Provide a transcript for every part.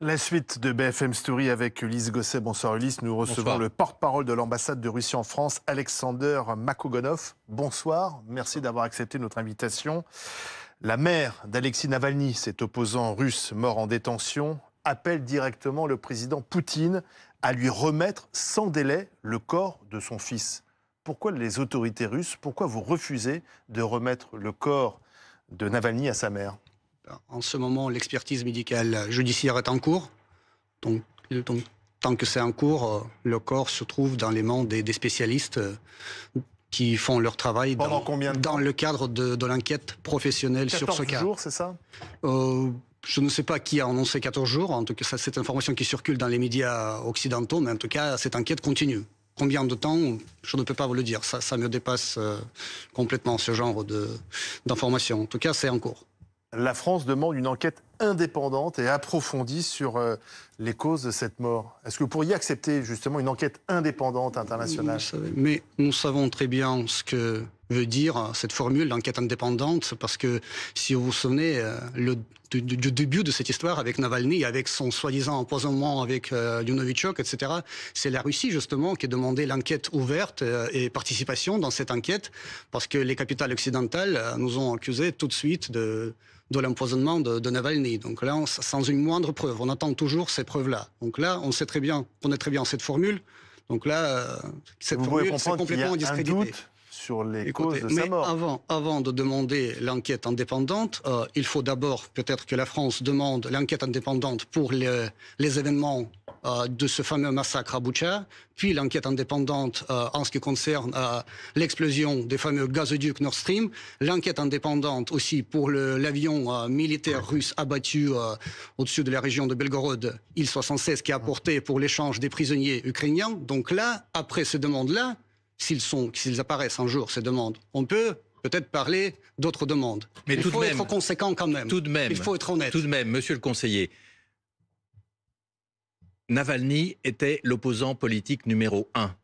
La suite de BFM Story avec Lise Gosset. Bonsoir Lise. Nous recevons le porte-parole de l'ambassade de Russie en France, Alexander Makogonov. Bonsoir. Merci d'avoir accepté notre invitation. La mère d'Alexis Navalny, cet opposant russe mort en détention, appelle directement le président Poutine à lui remettre sans délai le corps de son fils. Pourquoi les autorités russes, pourquoi vous refusez de remettre le corps de Navalny à sa mère en ce moment, l'expertise médicale judiciaire est en cours. Donc, tant que c'est en cours, euh, le corps se trouve dans les mains des, spécialistes euh, qui font leur travail dans, dans le cadre de, l'enquête professionnelle sur ce cas. 14 jours, c'est ça euh, je ne sais pas qui a annoncé 14 jours. En tout cas, c'est une information qui circule dans les médias occidentaux, mais en tout cas, cette enquête continue. Combien de temps Je ne peux pas vous le dire. Ça, ça me dépasse complètement ce genre d'informations. En tout cas, c'est en cours la France demande une enquête indépendante et approfondie sur euh, les causes de cette mort. Est-ce que vous pourriez accepter justement une enquête indépendante internationale Mais nous savons très bien ce que veut dire euh, cette formule d'enquête indépendante, parce que si vous vous souvenez euh, du, début de cette histoire avec Navalny, avec son soi-disant empoisonnement avec euh, etc., c'est la Russie justement qui a demandé l'enquête ouverte et participation dans cette enquête, parce que les capitales occidentales nous ont accusés tout de suite de de l'empoisonnement de, Navalny. Donc là, sans une moindre preuve, on attend toujours ces preuves-là. Donc là, on sait très bien, on connaît très bien cette formule. Donc là, euh, cette formule, c'est complètement indiscrédité sur les causes de sa mort. Avant, avant de demander l'enquête indépendante, euh, il faut d'abord peut-être que la France demande l'enquête indépendante pour les, événements euh, de ce fameux massacre à Boucha, puis l'enquête indépendante euh, en ce qui concerne l'explosion des fameux gazoducs Nord Stream, l'enquête indépendante aussi pour l'avion militaire russe abattu au-dessus de la région de Belgorod, il-76, qui a porté pour l'échange des prisonniers ukrainiens. Donc là, après ces demandes-là, s'ils apparaissent un jour ces demandes, on peut peut-être parler d'autres demandes. Mais il tout faut être conséquent quand même. Tout de même. Il faut être honnête. Tout de même, Monsieur le Conseiller. Navalny était l'opposant politique numéro un,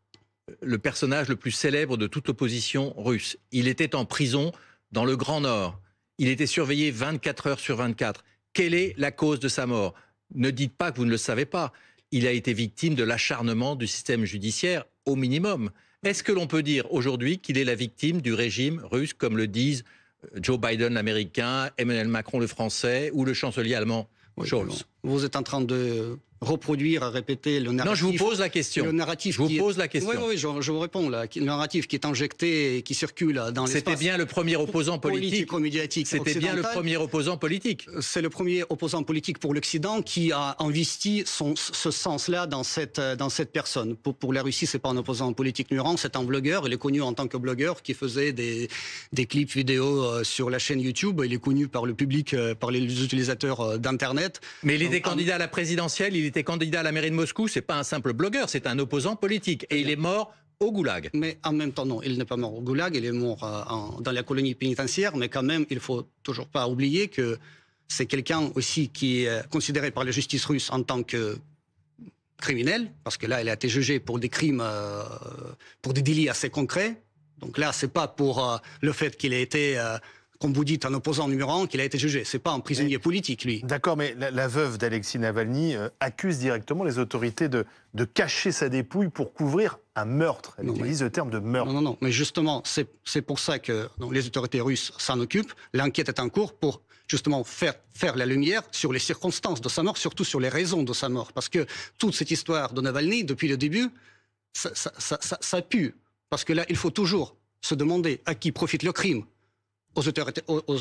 le personnage le plus célèbre de toute l'opposition russe. Il était en prison dans le Grand Nord. Il était surveillé 24 heures sur 24. Quelle est la cause de sa mort Ne dites pas que vous ne le savez pas. Il a été victime de l'acharnement du système judiciaire au minimum. Est-ce que l'on peut dire aujourd'hui qu'il est la victime du régime russe, comme le disent euh, Joe Biden l'américain, Emmanuel Macron le français ou le chancelier allemand Scholz vous êtes en train de reproduire, répéter le narratif. Non, je vous pose la question. Le narratif. Je vous pose la question. Oui, oui, je, vous réponds là. Le narratif qui est injecté et qui circule dans l'espace. C'était bien le premier opposant politique. médiatique C'était bien le premier opposant politique. C'est le premier opposant politique pour l'Occident qui a investi son, ce sens-là dans cette, dans cette personne. Pour, pour la Russie, c'est pas un opposant politique nurant, c'est un blogueur. Il est connu en tant que blogueur qui faisait des, des clips vidéo euh, sur la chaîne YouTube. Il est connu par le public, euh, par les utilisateurs euh, d'Internet. Mais il il était candidat à la présidentielle, il était candidat à la mairie de Moscou. C'est pas un simple blogueur, c'est un opposant politique. Et il est mort au goulag. Mais en même temps, non, il n'est pas mort au goulag, il est mort euh, dans la colonie pénitentiaire, mais quand même, il faut toujours pas oublier que c'est quelqu'un aussi qui est euh, considéré par la justice russe en tant que criminel, parce que là, il a été jugé pour des crimes, euh, pour des délits assez concrets. Donc là, c'est pas pour le fait qu'il ait été comme vous dites, un opposant numéro un qu'il a été jugé. C'est pas un prisonnier politique, lui. D'accord, mais la, veuve d'Alexis Navalny euh, accuse directement les autorités de, cacher sa dépouille pour couvrir un meurtre. Elle utilise le terme de meurtre. Non, non, non. Mais justement, c'est pour ça que les autorités russes s'en occupent. L'enquête est en cours pour justement faire, faire la lumière sur les circonstances de sa mort, surtout sur les raisons de sa mort. Parce que toute cette histoire de Navalny, depuis le début, ça pue. Parce que là, il faut toujours se demander à qui profite le crime aux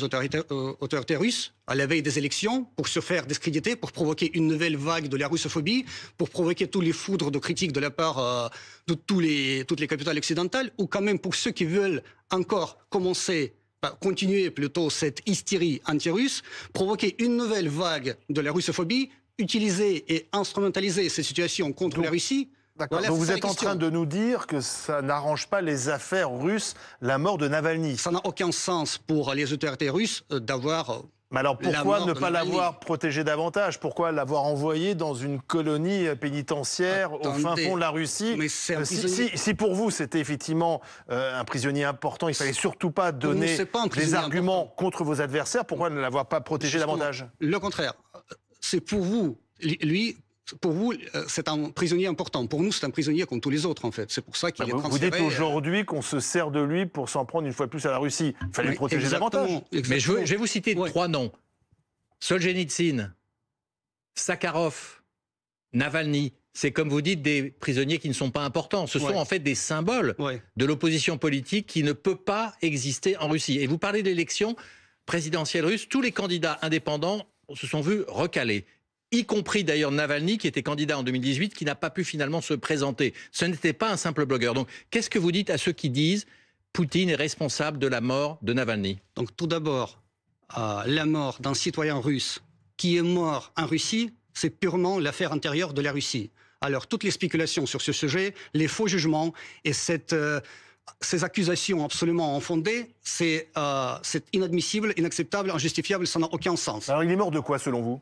autorités, russes à la veille des élections pour se faire discréditer, pour provoquer une nouvelle vague de la russophobie, pour provoquer tous les foudres de critiques de la part euh, de toutes les capitales occidentales, ou quand même pour ceux qui veulent encore commencer bah, continuer plutôt cette hystérie anti-russe, provoquer une nouvelle vague de la russophobie, utiliser et instrumentaliser ces situations contre la Russie donc vous êtes en train de nous dire que ça n'arrange pas les affaires russes, la mort de Navalny. Ça n'a aucun sens pour les autorités russes euh, d'avoir euh, mais alors pourquoi ne pas l'avoir protégé davantage Pourquoi l'avoir envoyé dans une colonie euh, pénitentiaire au fin fond de la Russie mais si, si, si, pour vous c'était effectivement un prisonnier important, il fallait surtout pas donner des arguments contre vos adversaires, pourquoi ne l'avoir pas protégé davantage Le contraire. C'est pour vous, lui, pour vous, euh, c'est un prisonnier important. Pour nous, c'est un prisonnier comme tous les autres, en fait. C'est pour ça qu'il ah est transféré. Vous dites euh, aujourd'hui qu'on se sert de lui pour s'en prendre une fois plus à la Russie. Il fallait le protéger davantage. Mais je, vais vous citer trois noms. Solzhenitsyn, Sakharov, Navalny. C'est comme vous dites des prisonniers qui ne sont pas importants. Ce sont en fait des symboles de l'opposition politique qui ne peut pas exister en Russie. Et vous parlez de l'élection présidentielle russe. Tous les candidats indépendants se sont vus recalés y compris d'ailleurs Navalny, qui était candidat en 2018, qui n'a pas pu finalement se présenter. Ce n'était pas un simple blogueur. Donc, qu'est-ce que vous dites à ceux qui disent Poutine est responsable de la mort de Navalny Donc, tout d'abord, euh, la mort d'un citoyen russe qui est mort en Russie, c'est purement l'affaire intérieure de la Russie. Alors, toutes les spéculations sur ce sujet, les faux jugements et euh, ces accusations absolument infondées, euh, c'est inadmissible, inacceptable, injustifiable, ça n'a aucun sens. Alors il est mort de quoi selon vous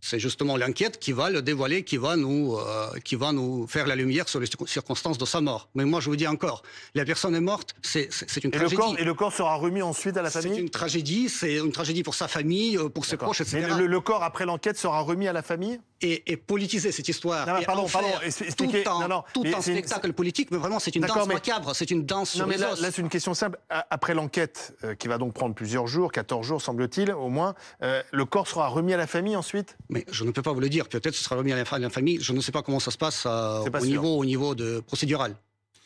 c'est justement l'enquête qui va le dévoiler, qui va nous, euh, qui va nous faire la lumière sur les circonstances de sa mort. Mais moi, je vous dis encore, la personne est morte, c'est une et tragédie. Le corps, et le corps sera remis ensuite à la famille C'est une tragédie, c'est une tragédie pour sa famille, euh, pour ses proches, etc. Mais le, corps, après l'enquête, sera remis à la famille et, politiser cette histoire. Non, pardon, en pardon, Tout un, spectacle politique, mais vraiment, c'est une danse macabre, c'est une danse mais là, c'est une question simple. Après l'enquête, euh, qui va donc prendre plusieurs jours, 14 jours, semble-t-il, au moins, le corps sera remis à la famille ensuite mais je ne peux pas vous le dire. Peut-être ce sera remis à la famille. Je ne sais pas comment ça se passe euh, au, niveau, au niveau de procédural.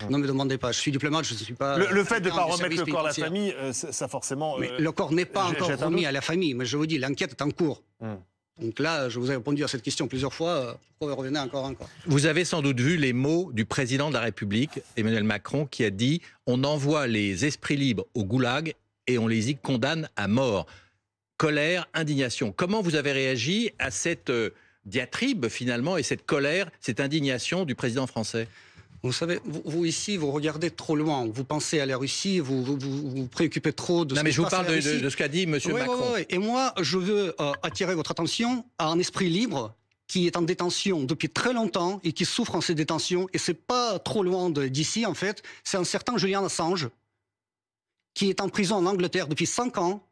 Ah. Non, ne me demandez pas. Je suis diplomate, je ne suis pas. Le, fait de ne pas remettre le corps à la famille, euh, ça forcément. mais euh, le corps n'est pas encore remis à la famille, mais je vous dis, l'enquête est en cours. Hmm. Donc là, je vous ai répondu à cette question plusieurs fois. Pourquoi vous revenez encore encore Vous avez sans doute vu les mots du président de la République, Emmanuel Macron, qui a dit On envoie les esprits libres au goulag et on les y condamne à mort colère, indignation. Comment vous avez réagi à cette euh, diatribe finalement et cette colère, cette indignation du président français vous savez, vous, ici, vous regardez trop loin. Vous pensez à la Russie, vous vous, préoccupez trop de. Non, mais je vous parle de, ce qu'a dit Monsieur Macron. Et moi, je veux euh, attirer votre attention à un esprit libre qui est en détention depuis très longtemps et qui souffre en ces détentions. Et c'est pas trop loin d'ici, en fait. C'est un certain Julian Assange qui est en prison en Angleterre depuis cinq ans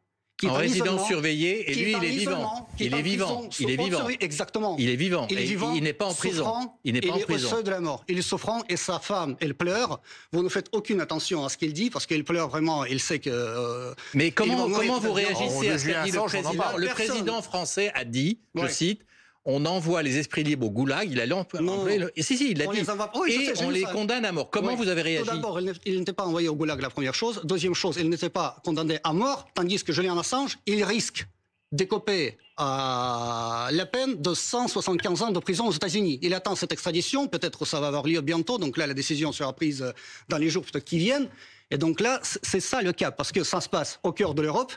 en, résidence surveillée et lui, il est vivant. Il est vivant. Il est vivant. Exactement. Il est vivant. Il est vivant. Il n'est pas en prison. Il n'est pas en prison. Il est au de la mort. Il est souffrant et sa femme, elle pleure. Vous ne faites aucune attention à ce qu'il dit parce qu'elle pleure vraiment. Il sait que. Euh, Mais comment comment vous réagissez à ce qu'a dit le président Le président français a dit, je cite on envoie les esprits libres au goulag, il allait en... Et si, si, il l'a dit. et on les condamne à mort. Comment vous avez réagi D'abord, il n'était pas envoyé au goulag, la première chose. Deuxième chose, il n'était pas condamné à mort, tandis que Julian Assange, il risque d'écoper à euh, la peine de 175 ans de prison aux États-Unis. Il attend cette extradition, peut-être ça va avoir lieu bientôt, donc là la décision sera prise euh, dans les jours qui viennent. Et donc là, c'est ça le cas, parce que ça se passe au cœur de l'Europe,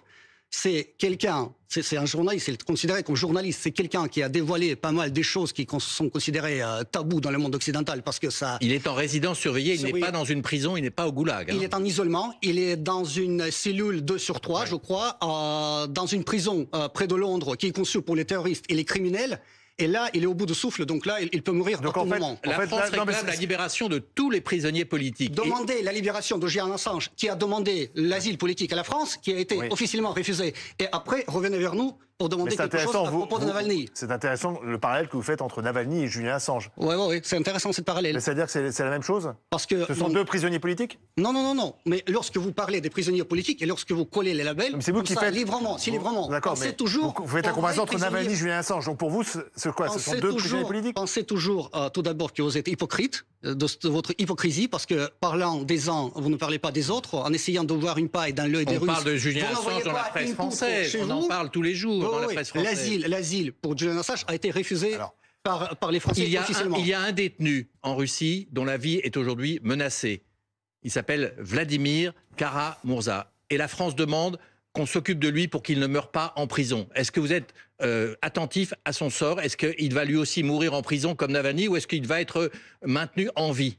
c'est quelqu'un, c'est un journaliste, c'est considéré comme journaliste, c'est quelqu'un qui a dévoilé pas mal des choses qui sont considérées taboues euh, tabous dans le monde occidental parce que ça. Il est en résidence surveillée, il n'est pas dans une prison, il n'est pas au goulag. Il hein. est en isolement, il est dans une cellule 2 sur 3, je crois, euh, dans une prison euh, près de Londres qui est conçue pour les terroristes et les criminels. Et là, il est au bout de souffle, donc là, il, peut mourir donc à moment. La France réclame la libération de tous les prisonniers politiques. Demandez la libération de jean Assange, qui a demandé l'asile politique à la France, qui a été officiellement refusé. Et après, revenez vers nous pour demander quelque chose à propos de Navalny. C'est intéressant le parallèle que vous faites entre Navalny et Julien Assange. Oui, ouais, ouais, c'est intéressant cette parallèle. C'est-à-dire que c'est la même chose Parce que Ce sont deux prisonniers politiques Non, non, non, non. Mais lorsque vous parlez des prisonniers politiques et lorsque vous collez les labels, c'est vous qui faites librement, si librement. D'accord, mais toujours vous, faites la comparaison entre Navalny et Julien Assange. Donc pour vous, c'est quoi Ce sont deux prisonniers politiques Pensez toujours euh, tout d'abord que vous êtes hypocrite euh, de, de, votre hypocrisie parce que parlant des uns, vous ne parlez pas des autres en essayant de voir une paille dans l'œil des Russes. On parle de Julien Assange dans la presse française. On en parle tous les jours. L'asile pour Julian Assange a été refusé. par, les Français il y, a officiellement. Un, il y a un détenu en Russie dont la vie est aujourd'hui menacée. Il s'appelle Vladimir kara Karamurza. Et la France demande qu'on s'occupe de lui pour qu'il ne meure pas en prison. Est-ce que vous êtes euh, attentif à son sort Est-ce qu'il va lui aussi mourir en prison comme Navani ou est-ce qu'il va être maintenu en vie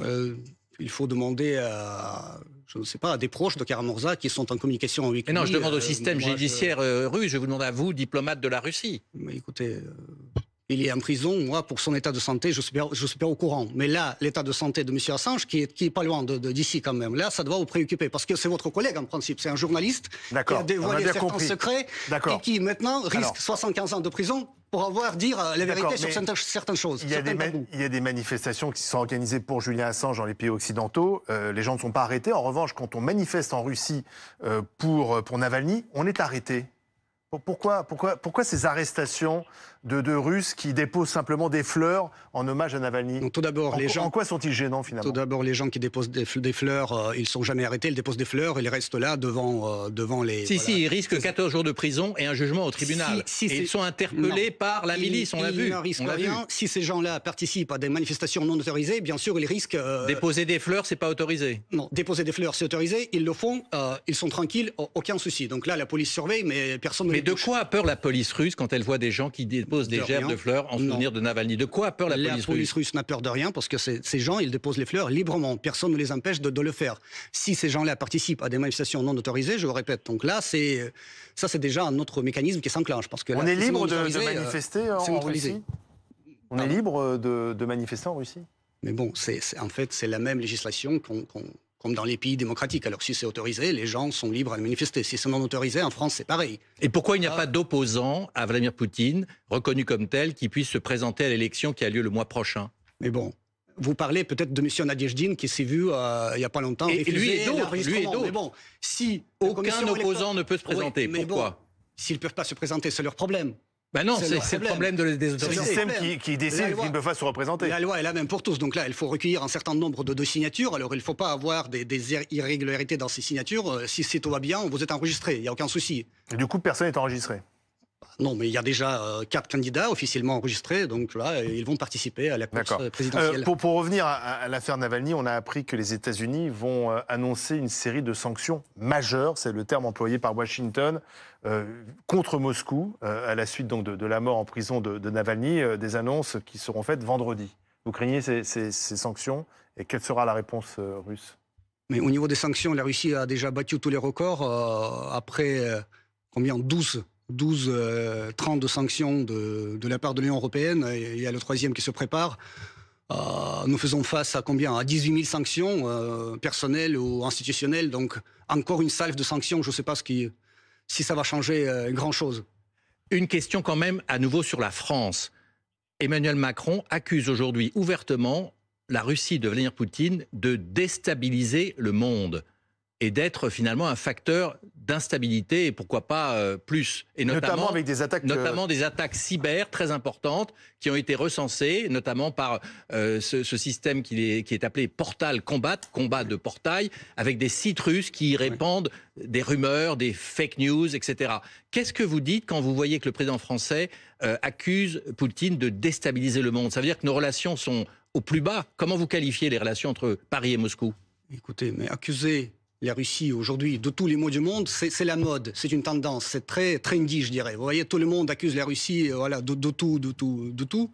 euh, Il faut demander à je ne sais pas, des proches de Karamorza qui sont en communication en Mais non, je demande au euh, système judiciaire euh, russe, je vous demande à vous, diplomate de la Russie. Mais écoutez, euh, il est en prison, moi, pour son état de santé, je ne suis, pas au courant. Mais là, l'état de santé de M. Assange, qui est, qui est pas loin d'ici de, d'ici quand même, là, ça doit vous préoccuper. Parce que c'est votre collègue, en principe. C'est un journaliste qui a dévoilé a certains secrets et qui, maintenant, risque 75 ans de prison pour avoir dire euh, la vérité sur certaines, choses. Il y, a des manifestations qui sont organisées pour Julien Assange dans les pays occidentaux. Euh, les gens ne sont pas arrêtés. En revanche, quand on manifeste en Russie euh, pour, pour Navalny, on est arrêté. Pourquoi, ces arrestations de deux Russes qui déposent simplement des fleurs en hommage à Navalny tout d'abord, les gens. En quoi sont-ils gênants finalement Tout d'abord, les gens qui déposent des, fleurs, ils euh, ils sont jamais arrêtés. Ils déposent des fleurs, ils restent là devant, euh, les. Si, si, ils risquent 14 jours de prison et un jugement au tribunal. Si, ils sont interpellés par la milice, on l'a vu. Ils Si ces gens-là participent à des manifestations non autorisées, bien sûr, ils risquent. Euh, déposer des fleurs, c'est pas autorisé. Non, déposer des fleurs, c'est autorisé. Ils le font, ils sont tranquilles, aucun souci. Donc là, la police surveille, mais personne ne et de quoi a peur la police russe quand elle voit des gens qui déposent des gerbes de fleurs en souvenir de Navalny De quoi a peur la, police russe La police russe n'a peur de rien parce que ces gens, ils déposent les fleurs librement. Personne ne les empêche de, le faire. Si ces gens-là participent à des manifestations non autorisées, je le répète, donc là, c'est ça, c'est déjà un autre mécanisme qui s'enclenche. Parce que On est libre de, manifester en, Russie On est libre de, manifester en Russie mais bon, c'est en fait, c'est la même législation qu'on comme dans les pays démocratiques. Alors si c'est autorisé, les gens sont libres à manifester. Si c'est non autorisé, en France, c'est pareil. Et pourquoi il n'y a ah. pas d'opposants à Vladimir Poutine, reconnu comme tel, qui puisse se présenter à l'élection qui a lieu le mois prochain Mais bon, vous parlez peut-être de M. Nadiejdin qui s'est vu euh, il n'y a pas longtemps. Et, lui et d'autres. Mais bon, si aucun opposant ne peut se présenter, pourquoi S'ils ne peuvent pas se présenter, c'est leur problème. Ben non, c'est le problème, de, des autorités. C'est le système qui, décide qu'ils ne peuvent pas se représenter. La loi est la même pour tous. Donc là, il faut recueillir un certain nombre de, signatures. Alors, il ne faut pas avoir des, irrégularités dans ces signatures. Euh, si tout va bien, vous êtes enregistré. Il n'y a aucun souci. du coup, personne n'est enregistré. Non, mais il y a déjà euh, quatre candidats officiellement enregistrés, donc là, ils vont participer à la course euh, présidentielle. pour, revenir à, l'affaire Navalny, on a appris que les États-Unis vont euh, annoncer une série de sanctions majeures, c'est le terme employé par Washington, contre Moscou, à la suite donc de, la mort en prison de, Navalny, des annonces qui seront faites vendredi. Vous craignez ces, sanctions et quelle sera la réponse russe Mais au niveau des sanctions, la Russie a déjà battu tous les records après combien 12 12, 30 euh, de sanctions de, la part de l'Union européenne, il y a le troisième qui se prépare. Euh, nous faisons face à combien À 18 000 sanctions euh, personnelles ou institutionnelles. Donc encore une salve de sanctions. Je ne sais pas si ça va changer grand-chose. Une question quand même à nouveau sur la France. Emmanuel Macron accuse aujourd'hui ouvertement la Russie de Vladimir Poutine de déstabiliser le monde et d'être finalement un facteur d'instabilité et pourquoi pas euh, plus. Et notamment, avec des attaques, euh, notamment des attaques cyber très importantes qui ont été recensées, notamment par euh, ce, système qui est, qui est, appelé Portal Combat, combat de portail, avec des sites russes qui répandent des rumeurs, des fake news, etc. Qu'est-ce que vous dites quand vous voyez que le président français accuse Poutine de déstabiliser le monde Ça veut dire que nos relations sont au plus bas. Comment vous qualifiez les relations entre Paris et Moscou Écoutez, mais accuser la Russie aujourd'hui, de tous les mots du monde, c'est la mode, c'est une tendance, c'est très trendy, je dirais. Vous voyez, tout le monde accuse la Russie euh, voilà, de, tout, de tout, de tout.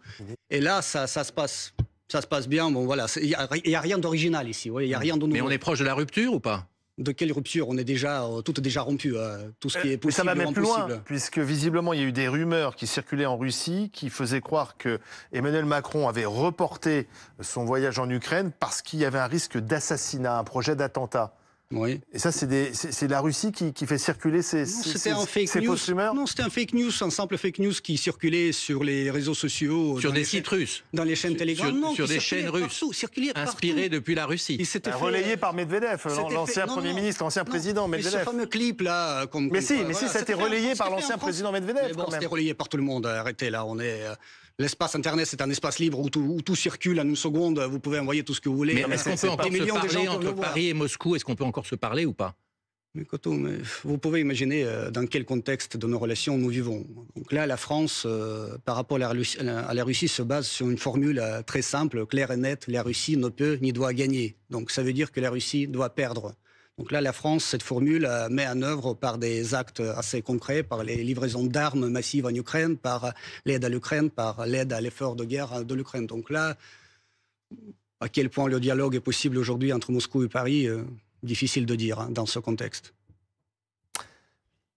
Et là, ça, se passe. Ça se passe bien, bon voilà, il n'y a, rien d'original ici, il y a rien de nouveau. Mais on est proche de la rupture ou pas de quelle rupture On est déjà, euh, tout est déjà rompu, euh, tout ce qui est possible. Mais ça va plus loin, puisque visiblement il y a eu des rumeurs qui circulaient en Russie qui faisaient croire que Emmanuel Macron avait reporté son voyage en Ukraine parce qu'il y avait un risque d'assassinat, un projet d'attentat. Et ça, c'est la Russie qui, fait circuler ces, non, ces, un fake news. Non, c'était un fake news, un simple fake news qui circulait sur les réseaux sociaux. Sur des sites russes. Dans les chaînes Telegram. Sur, des chaînes russes. Inspiré depuis la Russie. Il s'était ah, relayé par Medvedev, l'ancien Premier ministre, l'ancien président Medvedev. ce fameux clip là. mais si, mais si, ça a été relayé par l'ancien président Medvedev. Mais bon, c'était relayé par tout le monde. Arrêtez là, on est. Euh, l'espace Internet, c'est un espace libre où tout, circule en une seconde. Vous pouvez envoyer tout ce que vous voulez. Mais est-ce qu'on peut encore se parler entre Paris et Moscou Est-ce qu'on peut encore se parler ou pas vous pouvez imaginer euh, dans quel contexte de nos relations nous vivons. Donc là, la France, euh, par rapport à la, Russie, se base sur une formule euh, très simple, claire et nette. La Russie ne peut ni doit gagner. Donc ça veut dire que la Russie doit perdre. Donc là, la France, cette formule, euh, met en œuvre par des actes assez concrets, par les livraisons d'armes massives en Ukraine, par l'aide à l'Ukraine, par l'aide à l'effort de guerre de l'Ukraine. Donc là, à quel point le dialogue est possible aujourd'hui entre Moscou et Paris, euh, difficile de dire hein, dans ce contexte.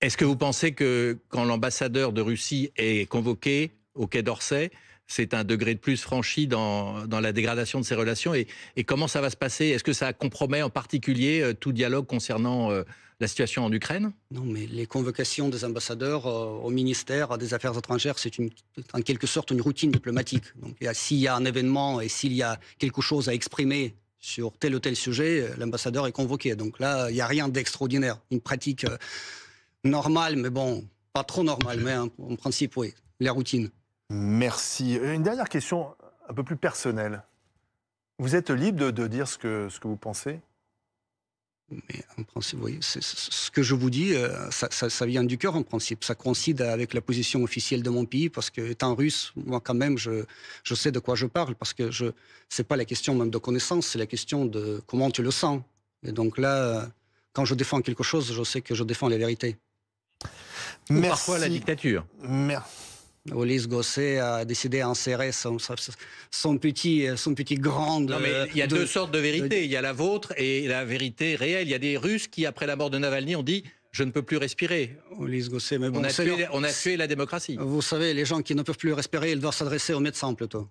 Est-ce que vous pensez que quand l'ambassadeur de Russie est convoqué au Quai d'Orsay, c'est un degré de plus franchi dans, la dégradation de ces relations et, comment ça va se passer Est-ce que ça compromet en particulier euh, tout dialogue concernant euh, la situation en Ukraine Non, mais les convocations des ambassadeurs euh, au ministère des Affaires étrangères, c'est en quelque sorte une routine diplomatique. Donc s'il y a un événement et s'il y a quelque chose à exprimer sur tel ou tel sujet, l'ambassadeur est convoqué. Donc là, il n'y a rien d'extraordinaire. Une pratique normale, mais bon, pas trop normale, mais en, en principe, oui, la routine. Merci. Euh, une dernière question un peu plus personnelle. Vous êtes libre de, dire ce que, vous pensez mais en principe, oui. ce que je vous dis, euh, ça, vient du cœur en principe. Ça coïncide avec la position officielle de mon pays, parce que étant russe, moi quand même, je, sais de quoi je parle, parce que je c'est pas la question même de connaissance, c'est la question de comment tu le sens. Et donc là, quand je défends quelque chose, je sais que je défends la vérité. Merci. Ou parfois la dictature. Merci. Ulysse Gosset a décidé d'insérer son, son, petit, euh, son petit grand. Euh, il y a deux sortes de vérités, Il y a la vôtre et la vérité réelle. Il y a des Russes qui, après la mort de Navalny, ont dit je ne peux plus respirer. Gosset, mais bon, on, a tué, on, a tué, la démocratie. Vous savez, les gens qui ne peuvent plus respirer, ils doivent s'adresser aux médecins plutôt.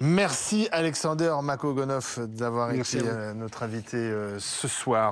Merci Alexander Makogonov d'avoir été euh, notre invité ce soir.